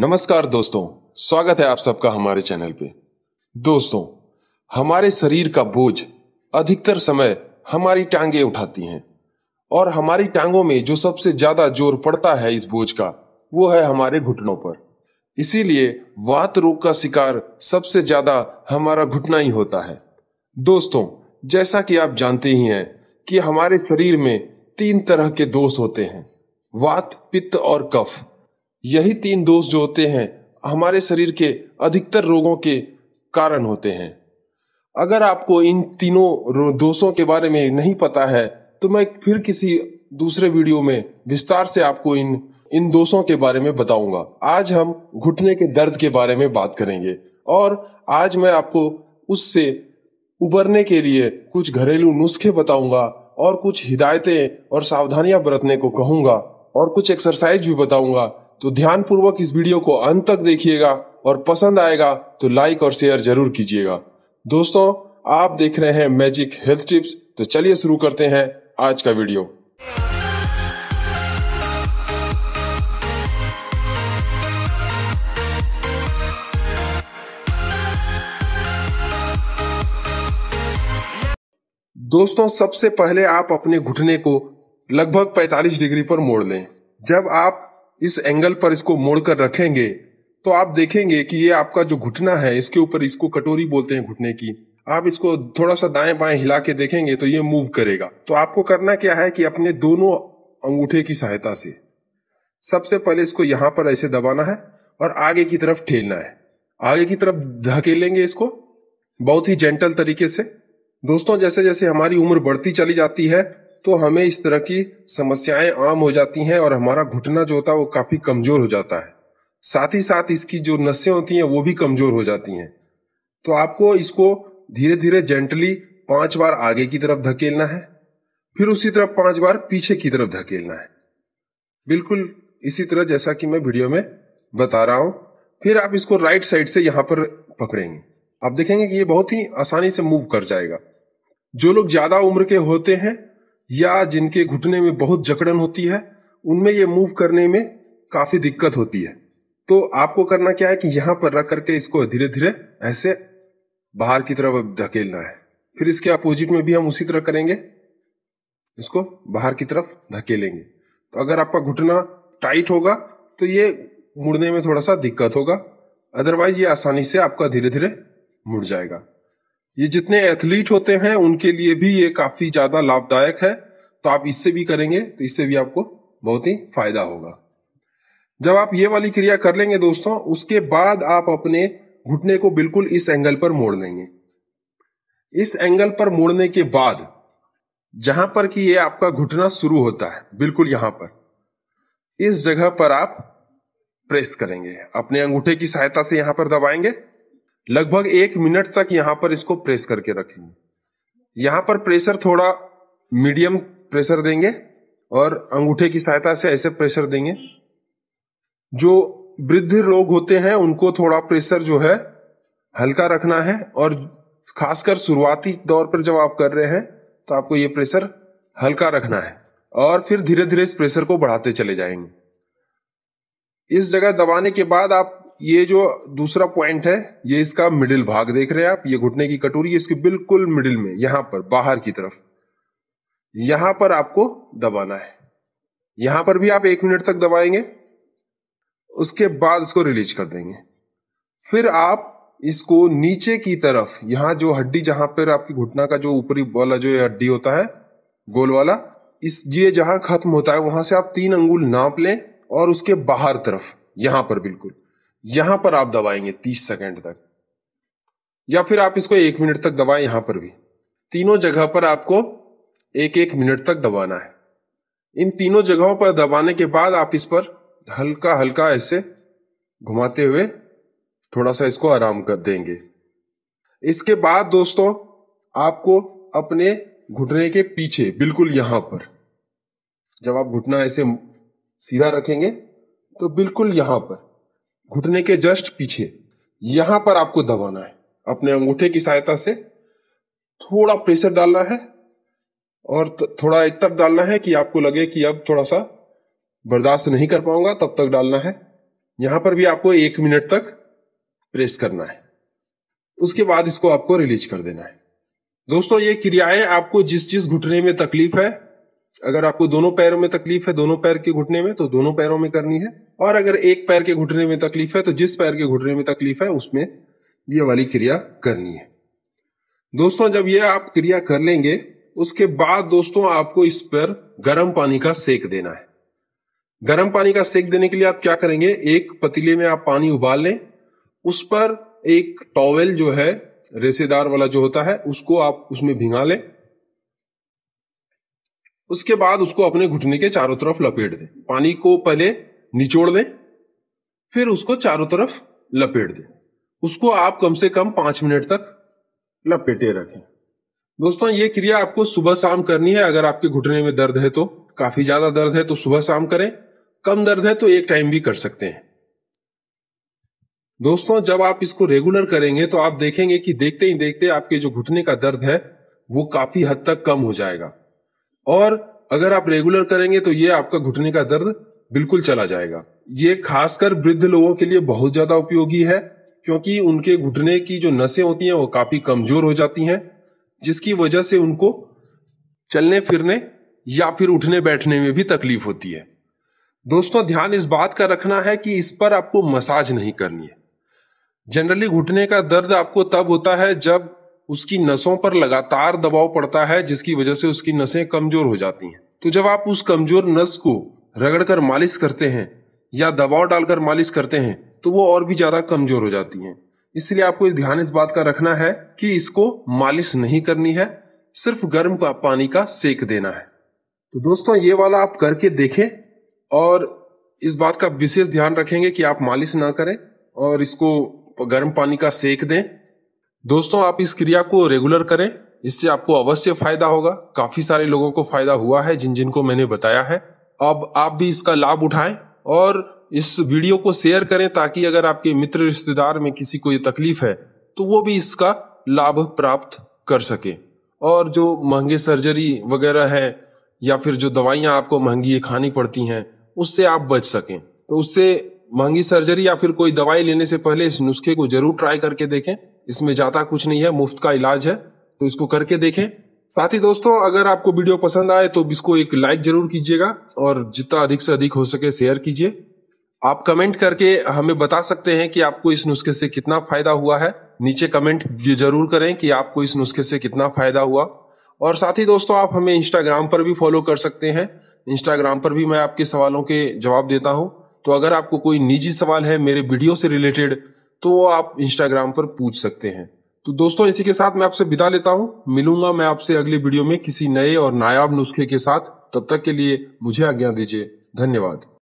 नमस्कार दोस्तों स्वागत है आप सबका हमारे चैनल पे दोस्तों हमारे शरीर का बोझ अधिकतर समय हमारी टांगे उठाती हैं और हमारी टांगों में जो सबसे ज्यादा जोर पड़ता है इस बोझ का वो है हमारे घुटनों पर इसीलिए वात रोग का शिकार सबसे ज्यादा हमारा घुटना ही होता है दोस्तों जैसा कि आप जानते ही हैं कि हमारे शरीर में तीन तरह के दोष होते हैं वात पित्त और कफ यही तीन दोष जो होते हैं हमारे शरीर के अधिकतर रोगों के कारण होते हैं अगर आपको इन तीनों दोषों के बारे में नहीं पता है तो मैं फिर किसी दूसरे वीडियो में विस्तार से आपको इन इन दोषों के बारे में बताऊंगा आज हम घुटने के दर्द के बारे में बात करेंगे और आज मैं आपको उससे उबरने के लिए कुछ घरेलू नुस्खे बताऊंगा और कुछ हिदायतें और सावधानियां बरतने को कहूंगा और कुछ एक्सरसाइज भी बताऊंगा तो ध्यानपूर्वक इस वीडियो को अंत तक देखिएगा और पसंद आएगा तो लाइक और शेयर जरूर कीजिएगा दोस्तों आप देख रहे हैं मैजिक हेल्थ टिप्स तो चलिए शुरू करते हैं आज का वीडियो दोस्तों सबसे पहले आप अपने घुटने को लगभग 45 डिग्री पर मोड़ लें जब आप इस एंगल पर इसको मोड़ कर रखेंगे तो आप देखेंगे कि ये आपका जो घुटना है इसके ऊपर इसको कटोरी बोलते हैं घुटने की आप इसको थोड़ा सा दाएं बाएं हिला के देखेंगे तो ये मूव करेगा तो आपको करना क्या है कि अपने दोनों अंगूठे की सहायता से सबसे पहले इसको यहां पर ऐसे दबाना है और आगे की तरफ ठेलना है आगे की तरफ धकेलेंगे इसको बहुत ही जेंटल तरीके से दोस्तों जैसे जैसे हमारी उम्र बढ़ती चली जाती है तो हमें इस तरह की समस्याएं आम हो जाती हैं और हमारा घुटना जो होता है वो काफी कमजोर हो जाता है साथ ही साथ इसकी जो नसें होती हैं वो भी कमजोर हो जाती हैं तो आपको इसको धीरे धीरे जेंटली पांच बार आगे की तरफ धकेलना है फिर उसी तरफ पांच बार पीछे की तरफ धकेलना है बिल्कुल इसी तरह जैसा कि मैं वीडियो में बता रहा हूं फिर आप इसको राइट साइड से यहां पर पकड़ेंगे आप देखेंगे कि ये बहुत ही आसानी से मूव कर जाएगा जो लोग ज्यादा उम्र के होते हैं या जिनके घुटने में बहुत जकड़न होती है उनमें ये मूव करने में काफ़ी दिक्कत होती है तो आपको करना क्या है कि यहाँ पर रख करके इसको धीरे धीरे ऐसे बाहर की तरफ धकेलना है फिर इसके अपोजिट में भी हम उसी तरह करेंगे इसको बाहर की तरफ धकेलेंगे तो अगर आपका घुटना टाइट होगा तो ये मुड़ने में थोड़ा सा दिक्कत होगा अदरवाइज ये आसानी से आपका धीरे धीरे मुड़ जाएगा ये जितने एथलीट होते हैं उनके लिए भी ये काफी ज्यादा लाभदायक है तो आप इससे भी करेंगे तो इससे भी आपको बहुत ही फायदा होगा जब आप ये वाली क्रिया कर लेंगे दोस्तों उसके बाद आप अपने घुटने को बिल्कुल इस एंगल पर मोड़ लेंगे इस एंगल पर मोड़ने के बाद जहां पर कि ये आपका घुटना शुरू होता है बिल्कुल यहां पर इस जगह पर आप प्रेस करेंगे अपने अंगूठे की सहायता से यहां पर दबाएंगे लगभग एक मिनट तक यहां पर इसको प्रेस करके रखेंगे यहां पर प्रेशर थोड़ा मीडियम प्रेशर देंगे और अंगूठे की सहायता से ऐसे प्रेशर देंगे जो वृद्ध लोग होते हैं उनको थोड़ा प्रेशर जो है हल्का रखना है और खासकर शुरुआती दौर पर जब आप कर रहे हैं तो आपको ये प्रेशर हल्का रखना है और फिर धीरे धीरे इस प्रेशर को बढ़ाते चले जाएंगे इस जगह दबाने के बाद आप ये जो दूसरा पॉइंट है ये इसका मिडिल भाग देख रहे हैं आप ये घुटने की कटोरी इसके बिल्कुल मिडिल में यहां पर बाहर की तरफ यहां पर आपको दबाना है यहां पर भी आप एक मिनट तक दबाएंगे उसके बाद इसको रिलीज कर देंगे फिर आप इसको नीचे की तरफ यहां जो हड्डी जहां पर आपकी घुटना का जो ऊपरी वाला जो हड्डी होता है गोल वाला इस ये जहां खत्म होता है वहां से आप तीन अंगुल नाप लें और उसके बाहर तरफ यहां पर बिल्कुल यहां पर आप दबाएंगे तीस सेकेंड तक या फिर आप इसको एक मिनट तक दबाएं यहां पर भी तीनों जगह पर आपको एक एक मिनट तक दबाना है इन तीनों जगहों पर दबाने के बाद आप इस पर हल्का हल्का ऐसे घुमाते हुए थोड़ा सा इसको आराम कर देंगे इसके बाद दोस्तों आपको अपने घुटने के पीछे बिल्कुल यहां पर जब आप घुटना ऐसे सीधा रखेंगे तो बिल्कुल यहां पर घुटने के जस्ट पीछे यहां पर आपको दबाना है अपने अंगूठे की सहायता से थोड़ा प्रेशर डालना है और थोड़ा एक तक डालना है कि आपको लगे कि अब थोड़ा सा बर्दाश्त नहीं कर पाऊंगा तब तक डालना है यहां पर भी आपको एक मिनट तक प्रेस करना है उसके बाद इसको आपको रिलीज कर देना है दोस्तों ये क्रियाएं आपको जिस जिस घुटने में तकलीफ है अगर आपको दोनों पैरों में तकलीफ है दोनों पैर के घुटने में तो दोनों पैरों में करनी है और अगर एक पैर के घुटने में तकलीफ है तो जिस पैर के घुटने में तकलीफ है उसमें ये वाली क्रिया करनी है दोस्तों जब ये आप क्रिया कर लेंगे उसके बाद दोस्तों आपको इस पर गर्म पानी का सेक देना है गर्म पानी का सेक देने के लिए आप क्या करेंगे एक पतीले में आप पानी उबाल लें उस पर एक टॉवेल जो है रेसेदार वाला जो होता है उसको आप उसमें भिंगा लें उसके बाद उसको अपने घुटने के चारों तरफ लपेट दें पानी को पहले निचोड़ दें फिर उसको चारों तरफ लपेट दें उसको आप कम से कम पांच मिनट तक लपेटे रखें दोस्तों ये क्रिया आपको सुबह शाम करनी है अगर आपके घुटने में दर्द है तो काफी ज्यादा दर्द है तो सुबह शाम करें कम दर्द है तो एक टाइम भी कर सकते हैं दोस्तों जब आप इसको रेगुलर करेंगे तो आप देखेंगे कि देखते ही देखते आपके जो घुटने का दर्द है वो काफी हद तक कम हो जाएगा और अगर आप रेगुलर करेंगे तो ये आपका घुटने का दर्द बिल्कुल चला जाएगा ये खासकर वृद्ध लोगों के लिए बहुत ज्यादा उपयोगी है क्योंकि उनके घुटने की जो नसें होती हैं वो काफी कमजोर हो जाती हैं जिसकी वजह से उनको चलने फिरने या फिर उठने बैठने में भी तकलीफ होती है दोस्तों ध्यान इस बात का रखना है कि इस पर आपको मसाज नहीं करनी है जनरली घुटने का दर्द आपको तब होता है जब उसकी नसों पर लगातार दबाव पड़ता है जिसकी वजह से उसकी नसें कमजोर हो जाती हैं तो जब आप उस कमजोर नस को रगड़कर मालिश करते हैं या दबाव डालकर मालिश करते हैं तो वो और भी ज्यादा कमजोर हो जाती हैं इसलिए आपको ध्यान इस बात का रखना है कि इसको मालिश नहीं करनी है सिर्फ गर्म पानी का सेक देना है तो दोस्तों ये वाला आप करके देखें और इस बात का विशेष ध्यान रखेंगे कि आप मालिश ना करें और इसको गर्म पानी का सेक दें दोस्तों आप इस क्रिया को रेगुलर करें इससे आपको अवश्य फायदा होगा काफी सारे लोगों को फायदा हुआ है जिन जिनको मैंने बताया है अब आप भी इसका लाभ उठाएं और इस वीडियो को शेयर करें ताकि अगर आपके मित्र रिश्तेदार में किसी को ये तकलीफ है तो वो भी इसका लाभ प्राप्त कर सके और जो महंगे सर्जरी वगैरह है या फिर जो दवाइयां आपको महंगी खानी पड़ती हैं उससे आप बच सकें तो उससे महंगी सर्जरी या फिर कोई दवाई लेने से पहले इस नुस्खे को जरूर ट्राई करके देखें इसमें ज़्यादा कुछ नहीं है मुफ्त का इलाज है तो इसको करके देखें साथ ही दोस्तों अगर आपको वीडियो पसंद आए तो इसको एक लाइक जरूर कीजिएगा और जितना अधिक से अधिक हो सके शेयर कीजिए आप कमेंट करके हमें बता सकते हैं कि आपको इस नुस्खे से कितना फायदा हुआ है नीचे कमेंट जरूर करें कि आपको इस नुस्खे से कितना फायदा हुआ और साथ ही दोस्तों आप हमें इंस्टाग्राम पर भी फॉलो कर सकते हैं इंस्टाग्राम पर भी मैं आपके सवालों के जवाब देता हूँ तो अगर आपको कोई निजी सवाल है मेरे वीडियो से रिलेटेड तो आप इंस्टाग्राम पर पूछ सकते हैं तो दोस्तों इसी के साथ मैं आपसे विदा लेता हूँ मिलूंगा मैं आपसे अगले वीडियो में किसी नए और नायाब नुस्खे के साथ तब तक के लिए मुझे आज्ञा दीजिए धन्यवाद